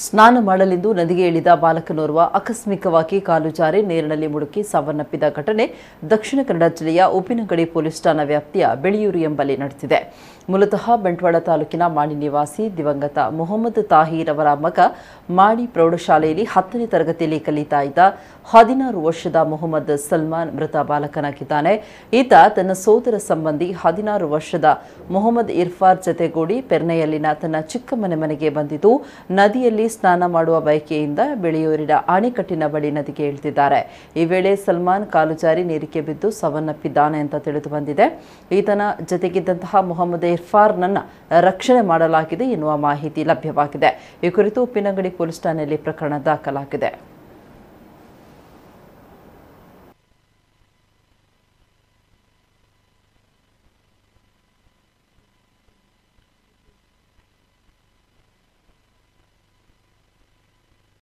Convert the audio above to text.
ಸ್ನಾನ ಮಾಡಲೆಂದು ನದಿಗೆ ಇಳಿದ ಬಾಲಕನೋರ್ವ ಆಕಸ್ಮಿಕವಾಗಿ ಕಾಲು ಜಾರಿ ನೀರಿನಲ್ಲಿ ಮುಡುಕಿ ಸಾವನ್ನಪ್ಪಿದ ಘಟನೆ ದಕ್ಷಿಣ ಕನ್ನಡ ಜಿಲ್ಲೆಯ ಉಪ್ಪಿನಗಡಿ ಪೊಲೀಸ್ ಠಾಣಾ ವ್ಯಾಪ್ತಿಯ ಬೆಳೆಯೂರು ಎಂಬಲ್ಲಿ ನಡೆದಿದೆ ಮೂಲತಃ ಬಂಟ್ವಾಳ ತಾಲೂಕಿನ ಮಾಣಿ ನಿವಾಸಿ ದಿವಂಗತ ಮೊಹಮ್ಮದ್ ತಾಹೀರ್ ಅವರ ಮಗ ಮಾಣಿ ಪ್ರೌಢಶಾಲೆಯಲ್ಲಿ ಹತ್ತನೇ ತರಗತಿಯಲ್ಲಿ ಕಲಿತಾ ಇದ್ದ ಹದಿನಾರು ವರ್ಷದ ಮೊಹಮ್ಮದ್ ಸಲ್ಮಾನ್ ಮೃತ ಬಾಲಕನಾಗಿದ್ದಾನೆ ಈತ ತನ್ನ ಸೋದರ ಸಂಬಂಧಿ ಹದಿನಾರು ವರ್ಷದ ಮೊಹಮ್ಮದ್ ಇರ್ಫಾರ್ ಜತೆಗೂಡಿ ಪೆರ್ನೆಯಲ್ಲಿನ ತನ್ನ ಚಿಕ್ಕ ಮನೆ ಮನೆಗೆ ಬಂದಿದ್ದು ನದಿಯಲ್ಲಿ ನದಿಯಲ್ಲಿ ಸ್ನಾನ ಮಾಡುವ ಬಯಕೆಯಿಂದ ಬೆಳೆಯೂರಿನ ಅಣೆಕಟ್ಟಿನ ಬಳಿ ನದಿಗೆ ಇಳಿದಿದ್ದಾರೆ ಈ ವೇಳೆ ಸಲ್ಮಾನ್ ಕಾಲು ಜಾರಿ ನೀರಿಗೆ ಬಿದ್ದು ಸಾವನ್ನಪ್ಪಿದ್ದಾನೆ ಅಂತ ತಿಳಿದು ಬಂದಿದೆ ಈತನ ಜೊತೆಗಿದ್ದಂತಹ ಮೊಹಮ್ಮದ್ ಇರ್ಫಾರ್ನನ್ನ ರಕ್ಷಣೆ ಮಾಡಲಾಗಿದೆ ಎನ್ನುವ ಮಾಹಿತಿ ಲಭ್ಯವಾಗಿದೆ ಈ ಕುರಿತು ಉಪ್ಪಿನಂಗಡಿ ಪೊಲೀಸ್ ಠಾಣೆಯಲ್ಲಿ ಪ್ರಕರಣ ದಾಖಲಾಗಿದೆ